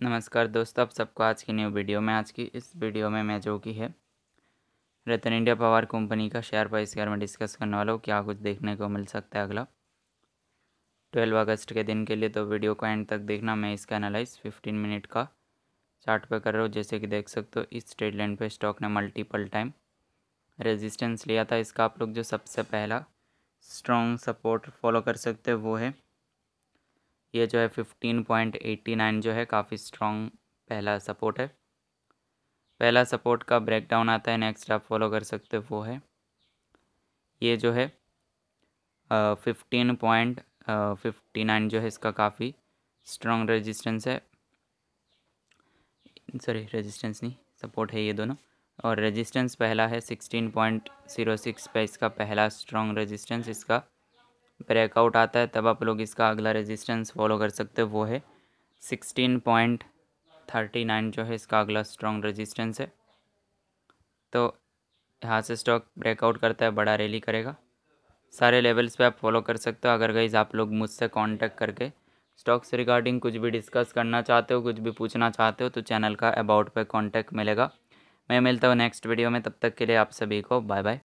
नमस्कार दोस्तों आप सबको आज की न्यू वीडियो में आज की इस वीडियो में मैं जो कि है रतन इंडिया पावर कंपनी का शेयर प्राइस के बारे में डिस्कस करने वाला हूँ क्या कुछ देखने को मिल सकता है अगला ट्वेल्व अगस्त के दिन के लिए तो वीडियो को एंड तक देखना मैं इसका एनालाइज फिफ्टीन मिनट का चार्ट पे कर रहा हूँ जैसे कि देख सकते हो इस ट्रेड लाइन पर स्टॉक ने मल्टीपल टाइम रेजिस्टेंस लिया था इसका आप लोग जो सबसे पहला स्ट्रॉन्ग सपोर्ट फॉलो कर सकते हो वो है ये जो है फिफ्टीन पॉइंट एट्टी नाइन जो है काफ़ी स्ट्रॉन्ग पहला सपोर्ट है पहला सपोर्ट का ब्रेकडाउन आता है नेक्स्ट आप फॉलो कर सकते हो वो है ये जो है फिफ्टीन पॉइंट फिफ्टी नाइन जो है इसका काफ़ी स्ट्रॉन्ग रेजिस्टेंस है सॉरी रेजिस्टेंस नहीं सपोर्ट है ये दोनों और रेजिस्टेंस पहला है सिक्सटीन पॉइंट ज़ीरो सिक्स पे इसका पहला स्ट्रॉन्ग रेजिस्टेंस इसका ब्रेकआउट आता है तब आप लोग इसका अगला रेजिस्टेंस फॉलो कर सकते हो वो है सिक्सटीन पॉइंट थर्टी नाइन जो है इसका अगला स्ट्रॉन्ग रेजिस्टेंस है तो यहाँ से स्टॉक ब्रेकआउट करता है बड़ा रैली करेगा सारे लेवल्स पे आप फॉलो कर सकते हो अगर गईज़ आप लोग मुझसे कांटेक्ट करके स्टॉक्स रिगार्डिंग कुछ भी डिस्कस करना चाहते हो कुछ भी पूछना चाहते हो तो चैनल का अबाउट पे कॉन्टैक्ट मिलेगा मैं मिलता हूँ नेक्स्ट वीडियो में तब तक के लिए आप सभी को बाय बाय